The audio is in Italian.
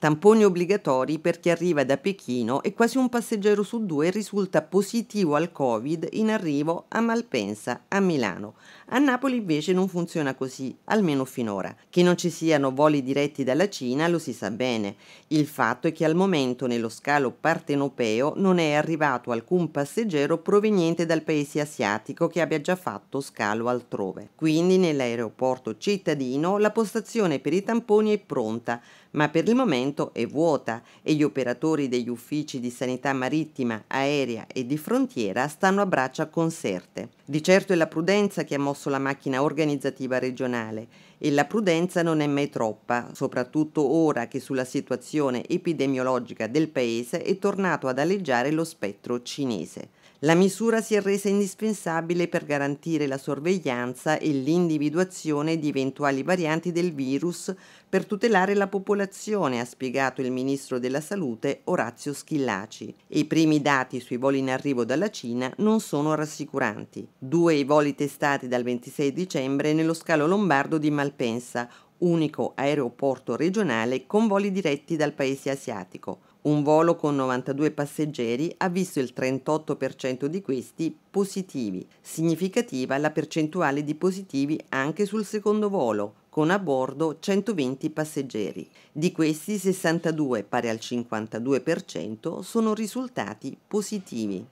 Tamponi obbligatori per chi arriva da Pechino e quasi un passeggero su due risulta positivo al Covid in arrivo a Malpensa, a Milano. A Napoli invece non funziona così, almeno finora. Che non ci siano voli diretti dalla Cina lo si sa bene. Il fatto è che al momento nello scalo partenopeo non è arrivato alcun passeggero proveniente dal paese asiatico che abbia già fatto scalo altrove. Quindi nell'aeroporto cittadino la postazione per i tamponi è pronta, ma per il momento momento è vuota e gli operatori degli uffici di sanità marittima, aerea e di frontiera stanno a braccia concerte. Di certo è la prudenza che ha mosso la macchina organizzativa regionale e la prudenza non è mai troppa, soprattutto ora che sulla situazione epidemiologica del paese è tornato ad alleggiare lo spettro cinese. La misura si è resa indispensabile per garantire la sorveglianza e l'individuazione di eventuali varianti del virus per tutelare la popolazione, ha spiegato il ministro della Salute Orazio Schillaci. I primi dati sui voli in arrivo dalla Cina non sono rassicuranti. Due i voli testati dal 26 dicembre nello scalo lombardo di Malpensa, unico aeroporto regionale con voli diretti dal paese asiatico. Un volo con 92 passeggeri ha visto il 38% di questi positivi, significativa la percentuale di positivi anche sul secondo volo, con a bordo 120 passeggeri. Di questi 62, pari al 52%, sono risultati positivi.